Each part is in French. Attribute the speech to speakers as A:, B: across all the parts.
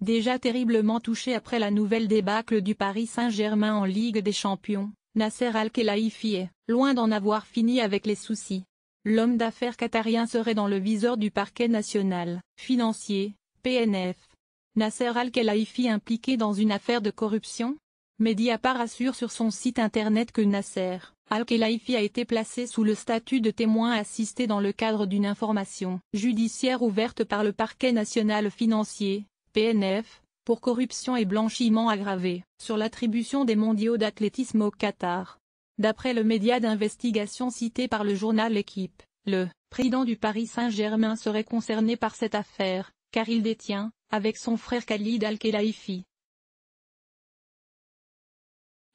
A: Déjà terriblement touché après la nouvelle débâcle du Paris Saint-Germain en Ligue des Champions, Nasser Al-Khelaifi est, loin d'en avoir fini avec les soucis. L'homme d'affaires qatarien serait dans le viseur du parquet national, financier, PNF. Nasser Al-Khelaifi impliqué dans une affaire de corruption Mediapart assure sur son site internet que Nasser Al-Khelaifi a été placé sous le statut de témoin assisté dans le cadre d'une information judiciaire ouverte par le parquet national financier, PNF, pour corruption et blanchiment aggravé, sur l'attribution des mondiaux d'athlétisme au Qatar. D'après le média d'investigation cité par le journal Équipe, le président du Paris Saint-Germain serait concerné par cette affaire, car il détient, avec son frère Khalid al khelaifi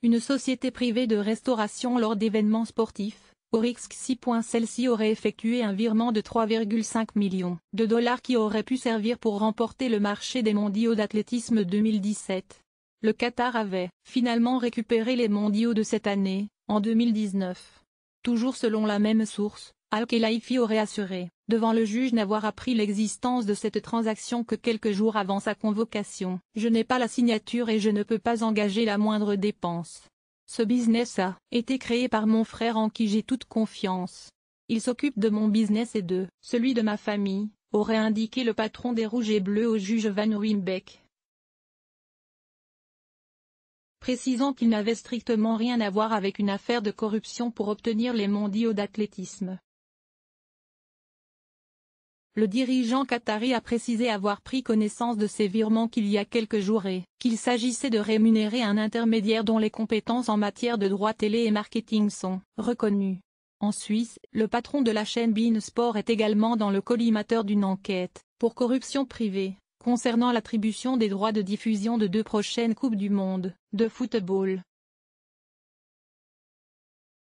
A: une société privée de restauration lors d'événements sportifs, au risque celle-ci aurait effectué un virement de 3,5 millions de dollars qui aurait pu servir pour remporter le marché des mondiaux d'athlétisme 2017. Le Qatar avait finalement récupéré les mondiaux de cette année, en 2019. Toujours selon la même source, Al-Khelaifi aurait assuré, devant le juge n'avoir appris l'existence de cette transaction que quelques jours avant sa convocation. Je n'ai pas la signature et je ne peux pas engager la moindre dépense. Ce business a été créé par mon frère en qui j'ai toute confiance. Il s'occupe de mon business et de celui de ma famille, aurait indiqué le patron des Rouges et Bleus au juge Van Wimbeck précisant qu'il n'avait strictement rien à voir avec une affaire de corruption pour obtenir les mondiaux d'athlétisme. Le dirigeant qatari a précisé avoir pris connaissance de ces virements qu'il y a quelques jours et qu'il s'agissait de rémunérer un intermédiaire dont les compétences en matière de droit télé et marketing sont reconnues. En Suisse, le patron de la chaîne Bein Sport est également dans le collimateur d'une enquête pour corruption privée concernant l'attribution des droits de diffusion de deux prochaines Coupes du Monde de football.